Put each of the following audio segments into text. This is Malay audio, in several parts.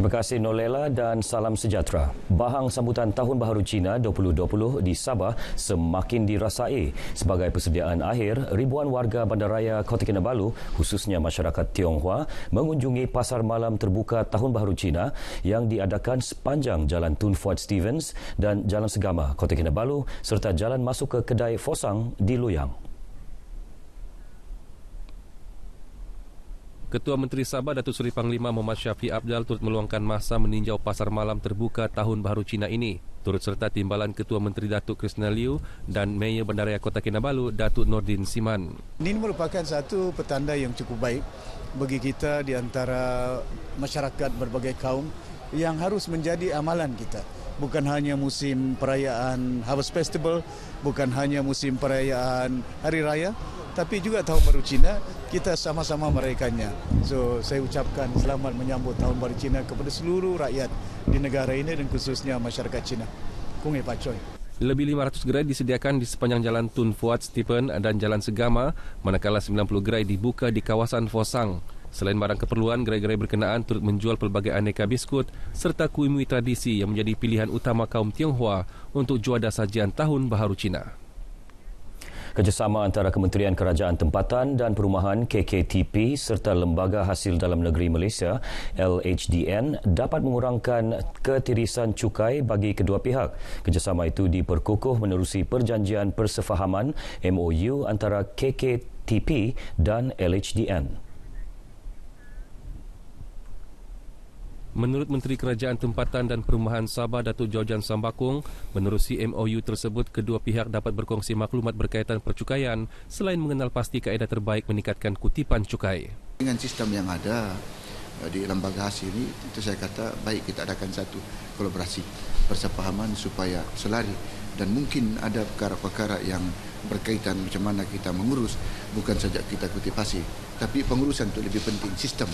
Terima kasih Nolela dan salam sejahtera. Bahang sambutan Tahun Baharu Cina 2020 di Sabah semakin dirasai sebagai persediaan akhir ribuan warga bandaraya Kota Kinabalu khususnya masyarakat Tionghoa mengunjungi pasar malam terbuka Tahun Baharu Cina yang diadakan sepanjang Jalan Tun Fuad Stevens dan Jalan Segama Kota Kinabalu serta jalan masuk ke kedai Fosang di Luyang. Ketua Menteri Sabah Datuk Seri Panglima Muhammad Syafi Abdal turut meluangkan masa meninjau pasar malam terbuka Tahun Baru Cina ini. Turut serta timbalan Ketua Menteri Datuk Krishna Liu dan Mayor Bandaraya Kota Kinabalu Datuk Nordin Siman. Ini merupakan satu petanda yang cukup baik bagi kita di antara masyarakat berbagai kaum yang harus menjadi amalan kita. Bukan hanya musim perayaan Harvest Festival, bukan hanya musim perayaan Hari Raya, tapi juga tahun baru Cina kita sama-sama merayakannya. So saya ucapkan selamat menyambut tahun baru Cina kepada seluruh rakyat di negara ini dan khususnya masyarakat Cina. Kung Pak Choi. Lebih 500 gerai disediakan di sepanjang jalan Tun Fuad Stephen dan jalan Segama, manakala 90 gerai dibuka di kawasan Fosang. Selain barang keperluan, gerai-gerai berkenaan turut menjual pelbagai aneka biskut serta kuih mui tradisi yang menjadi pilihan utama kaum Tionghoa untuk juada sajian tahun baharu Cina. Kerjasama antara Kementerian Kerajaan Tempatan dan Perumahan KKTP serta Lembaga Hasil Dalam Negeri Malaysia LHDN dapat mengurangkan ketirisan cukai bagi kedua pihak. Kerjasama itu diperkukuh menerusi Perjanjian Persefahaman MOU antara KKTP dan LHDN. Menurut Menteri Kerajaan Tempatan dan Perumahan Sabah Datuk Jojan Sambakung, menurut CMOU tersebut kedua pihak dapat berkongsi maklumat berkaitan percukaian selain mengenal pasti kaedah terbaik meningkatkan kutipan cukai. Dengan sistem yang ada eh, di lembaga hasil ini, itu saya kata baik kita adakan satu kolaborasi persepahaman supaya selari dan mungkin ada perkara-perkara yang berkaitan macam mana kita mengurus bukan saja kita kutipasi tapi pengurusan itu lebih penting sistem.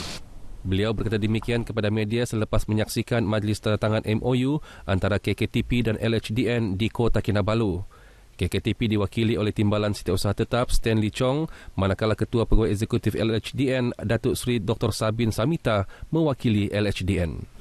Beliau berkata demikian kepada media selepas menyaksikan majlis tanda tangan MOU antara KKTP dan LHDN di Kota Kinabalu. KKTP diwakili oleh Timbalan Setiausaha Tetap Stanley Chong, manakala Ketua Pegawai Eksekutif LHDN Datuk Seri Dr. Sabin Samita mewakili LHDN.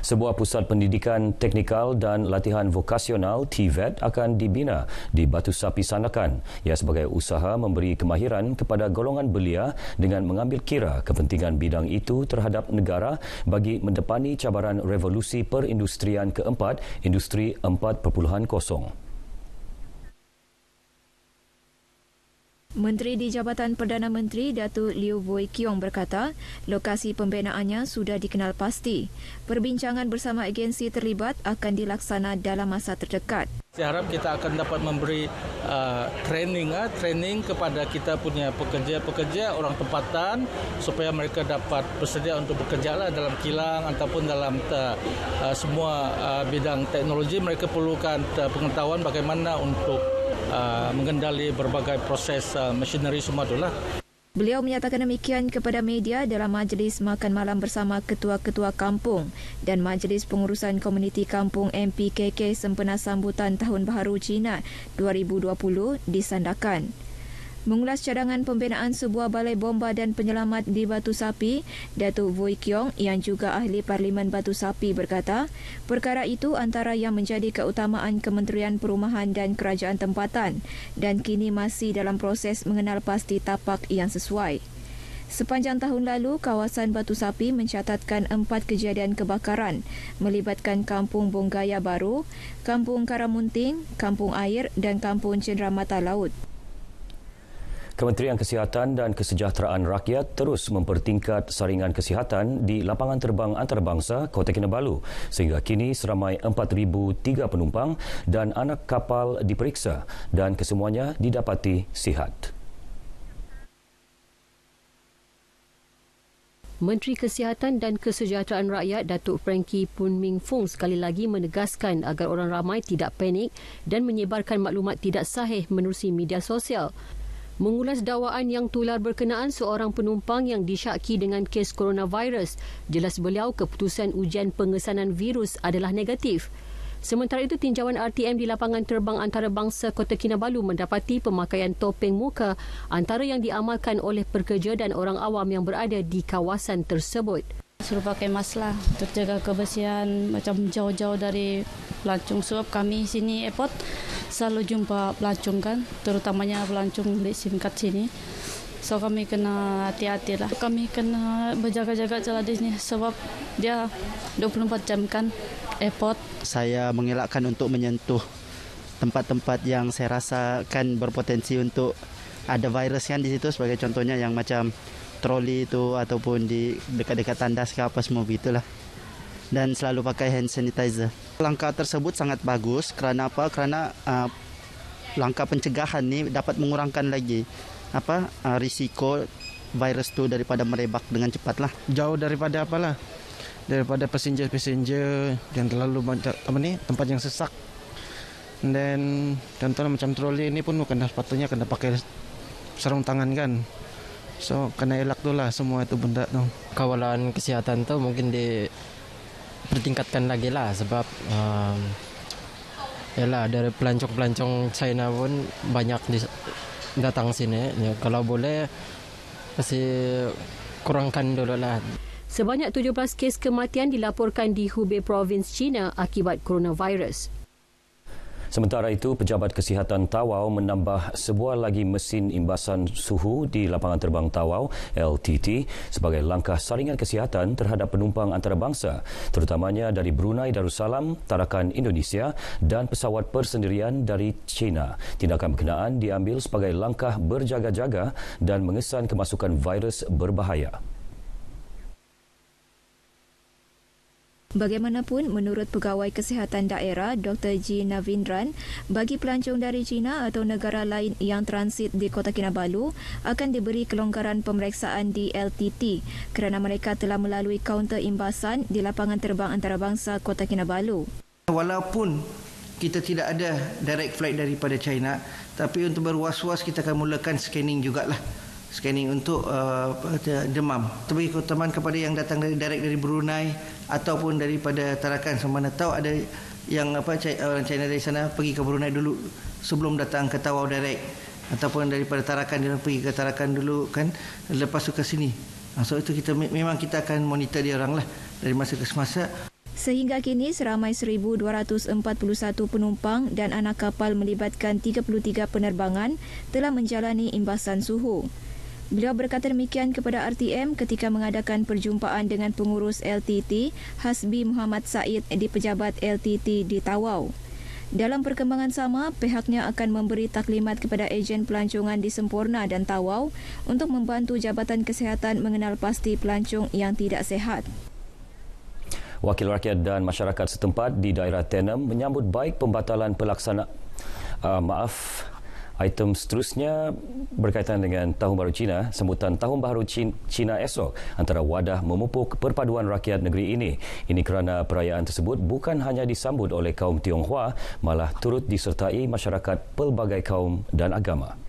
Sebuah pusat pendidikan teknikal dan latihan vokasional TVET e akan dibina di Batu Sapi Sanakan ia sebagai usaha memberi kemahiran kepada golongan belia dengan mengambil kira kepentingan bidang itu terhadap negara bagi mendepani cabaran revolusi perindustrian keempat industri 4.0. Menteri di Jabatan Perdana Menteri Datuk Liu Boi Kiong berkata, lokasi pembinaannya sudah dikenal pasti. Perbincangan bersama agensi terlibat akan dilaksana dalam masa terdekat. Saya harap kita akan dapat memberi uh, training uh, training kepada kita punya pekerja-pekerja orang tempatan supaya mereka dapat bersedia untuk bekerja lah dalam kilang ataupun dalam uh, semua uh, bidang teknologi mereka perlukan uh, pengetahuan bagaimana untuk Uh, mengendali berbagai proses uh, machinery semua itulah. Beliau menyatakan demikian kepada media dalam majlis makan malam bersama ketua-ketua kampung dan majlis pengurusan komuniti kampung MPKK sempena sambutan Tahun Baharu Cina 2020 di Sandakan. Mengulas cadangan pembinaan sebuah balai bomba dan penyelamat di Batu Sapi, Datuk Vui Kiong yang juga ahli Parlimen Batu Sapi berkata, perkara itu antara yang menjadi keutamaan Kementerian Perumahan dan Kerajaan Tempatan dan kini masih dalam proses mengenal pasti tapak yang sesuai. Sepanjang tahun lalu, kawasan Batu Sapi mencatatkan empat kejadian kebakaran melibatkan Kampung Bonggaya Baru, Kampung Karamunting, Kampung Air dan Kampung Cendramata Laut. Kementerian Kesihatan dan Kesejahteraan Rakyat terus mempertingkat saringan kesihatan di lapangan terbang antarabangsa Kota Kinabalu sehingga kini seramai 4,003 penumpang dan anak kapal diperiksa dan kesemuanya didapati sihat. Menteri Kesihatan dan Kesejahteraan Rakyat Datuk Franky Pun Ming Fung sekali lagi menegaskan agar orang ramai tidak panik dan menyebarkan maklumat tidak sahih menerusi media sosial mengulas dakwaan yang tular berkenaan seorang penumpang yang disyaki dengan kes coronavirus. Jelas beliau keputusan ujian pengesanan virus adalah negatif. Sementara itu, tinjauan RTM di lapangan terbang antarabangsa Kota Kinabalu mendapati pemakaian topeng muka antara yang diamalkan oleh pekerja dan orang awam yang berada di kawasan tersebut. Suruh pakai masalah untuk jaga kebersihan macam jauh-jauh dari pelancong sebab kami sini airport selalu jumpa pelancong kan, terutamanya pelancong di singkat sini. So kami kena hati-hati lah. Kami kena berjaga-jaga celah di sini sebab dia 24 jam kan airport. Saya mengelakkan untuk menyentuh tempat-tempat yang saya rasa kan berpotensi untuk ada virus kan di situ sebagai contohnya yang macam troli itu ataupun di dekat-dekat tandas ke apa semua begitulah dan selalu pakai hand sanitizer. Langkah tersebut sangat bagus kerana apa? Kerana uh, langkah pencegahan ni dapat mengurangkan lagi apa uh, risiko virus tu daripada merebak dengan cepat lah. Jauh daripada apa lah Daripada passenger-passenger yang terlalu banyak apa ni? Tempat yang sesak. Dan contohnya macam troli ini pun kena sepatunya kena pakai sarung tangan kan. So kena elak tu lah semua itu benda tu. Kawalan kesihatan tu mungkin di ditingkatkan lagi lah sebab uh, yalah dari pelancong-pelancong China pun banyak di, datang sini ya, kalau boleh masih kurangkan dulu lah Sebanyak 17 kes kematian dilaporkan di Hubei Province China akibat coronavirus. Sementara itu, Pejabat Kesihatan Tawau menambah sebuah lagi mesin imbasan suhu di lapangan terbang Tawau, LTT, sebagai langkah saringan kesihatan terhadap penumpang antarabangsa, terutamanya dari Brunei Darussalam, Tarakan Indonesia dan pesawat persendirian dari China. Tindakan berkenaan diambil sebagai langkah berjaga-jaga dan mengesan kemasukan virus berbahaya. Bagaimanapun, menurut Pegawai Kesihatan Daerah Dr. G. Navindran, bagi pelancong dari China atau negara lain yang transit di Kota Kinabalu akan diberi kelonggaran pemeriksaan di LTT kerana mereka telah melalui kaunter imbasan di lapangan terbang antarabangsa Kota Kinabalu. Walaupun kita tidak ada direct flight daripada China, tapi untuk berwas-was kita akan mulakan scanning jugalah. lah scanning untuk uh, demam. Terbagi keutamaan kepada yang datang dari direct dari Brunei ataupun daripada Tarakan semana tahu ada yang apa orang China dari sana pergi ke Brunei dulu sebelum datang ke Tawau direct ataupun daripada Tarakan dia pergi ke Tarakan dulu kan lepas tu ke sini. Ah, so itu kita memang kita akan monitor dia oranglah dari masa ke semasa. Sehingga kini seramai 1241 penumpang dan anak kapal melibatkan 33 penerbangan telah menjalani imbasan suhu. Beliau berkata demikian kepada RTM ketika mengadakan perjumpaan dengan pengurus LTT Hasbi Muhammad Said di pejabat LTT di Tawau. Dalam perkembangan sama, pihaknya akan memberi taklimat kepada ejen pelancongan di Sempurna dan Tawau untuk membantu Jabatan Kesihatan mengenal pasti pelancong yang tidak sehat. Wakil rakyat dan masyarakat setempat di daerah Tenem menyambut baik pembatalan pelaksanaan uh, maaf item seterusnya berkaitan dengan Tahun Baru Cina, sambutan Tahun Baru Cina esok antara wadah memupuk perpaduan rakyat negeri ini. Ini kerana perayaan tersebut bukan hanya disambut oleh kaum Tionghoa, malah turut disertai masyarakat pelbagai kaum dan agama.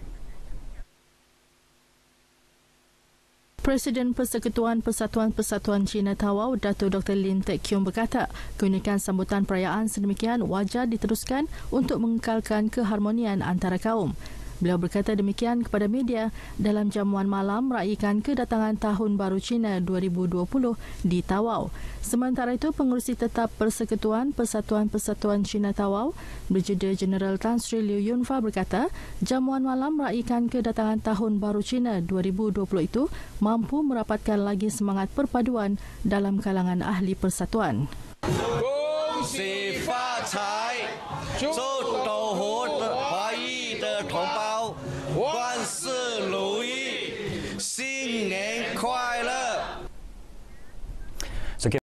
Presiden Persekutuan Persatuan-Persatuan Cina Tawau, Datuk Dr. Lin Tek Kiong berkata, keunikan sambutan perayaan sedemikian wajar diteruskan untuk mengekalkan keharmonian antara kaum. Beliau berkata demikian kepada media dalam jamuan malam meraihkan kedatangan Tahun Baru Cina 2020 di Tawau. Sementara itu, pengurusi tetap Persekutuan Persatuan-Persatuan Cina Tawau, Brigadier General Tan Sri Liu Yunfa berkata, jamuan malam meraihkan kedatangan Tahun Baru Cina 2020 itu mampu merapatkan lagi semangat perpaduan dalam kalangan ahli persatuan. Kongsi Fa Cai,